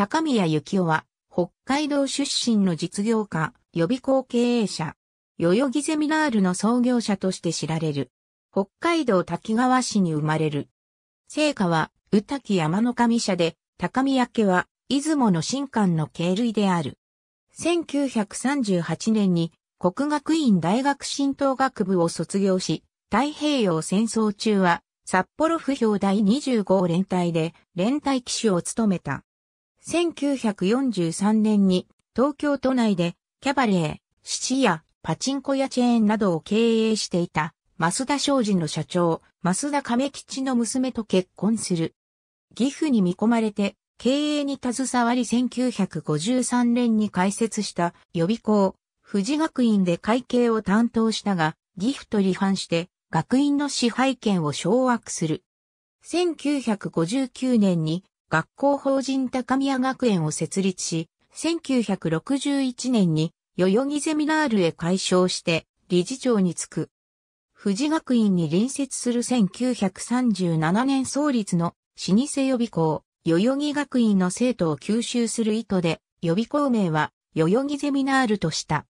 高宮幸雄は、北海道出身の実業家、予備校経営者、代々木ゼミナールの創業者として知られる。北海道滝川市に生まれる。聖火は、宇滝山の神社で、高宮家は、出雲の神官の系類である。1938年に、国学院大学神道学部を卒業し、太平洋戦争中は、札幌府兵第25連隊で、連隊騎手を務めた。1943年に東京都内でキャバレー、七やパチンコやチェーンなどを経営していた増田商事の社長、増田亀吉の娘と結婚する。義父に見込まれて経営に携わり1953年に開設した予備校、富士学院で会計を担当したが、義父と離反して学院の支配権を掌握する。1959年に学校法人高宮学園を設立し、1961年に代々木ゼミナールへ改称して理事長に就く。富士学院に隣接する1937年創立の老舗予備校、代々木学院の生徒を吸収する意図で、予備校名は代々木ゼミナールとした。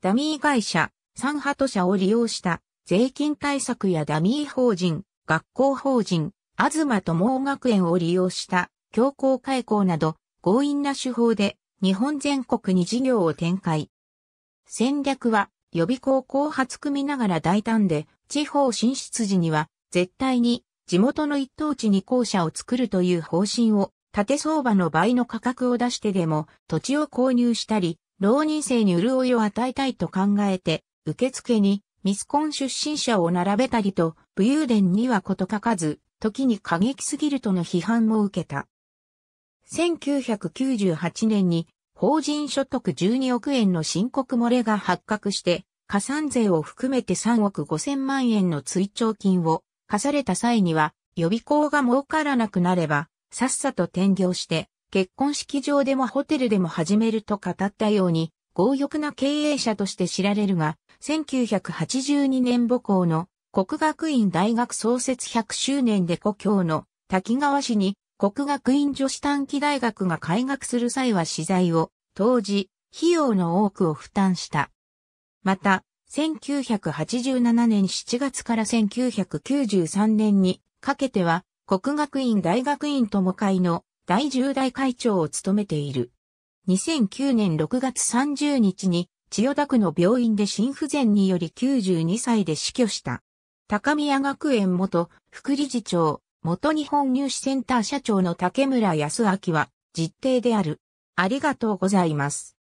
ダミー会社、三ハ都社を利用した税金対策やダミー法人、学校法人、東盲学園を利用した強行開港など強引な手法で日本全国に事業を展開。戦略は予備校後発組みながら大胆で地方進出時には絶対に地元の一等地に校舎を作るという方針を縦相場の倍の価格を出してでも土地を購入したり、浪人生に潤いを与えたいと考えて、受付にミスコン出身者を並べたりと、武勇伝には事欠かず、時に過激すぎるとの批判も受けた。1998年に法人所得12億円の申告漏れが発覚して、加算税を含めて3億5千万円の追徴金を課された際には、予備校が儲からなくなれば、さっさと転業して、結婚式場でもホテルでも始めると語ったように、強欲な経営者として知られるが、1982年母校の国学院大学創設100周年で故郷の滝川市に国学院女子短期大学が開学する際は資材を当時、費用の多くを負担した。また、1987年7月から1993年にかけては、国学院大学院友会の第10代会長を務めている。2009年6月30日に、千代田区の病院で心不全により92歳で死去した。高宮学園元副理事長、元日本入試センター社長の竹村康明は、実定である。ありがとうございます。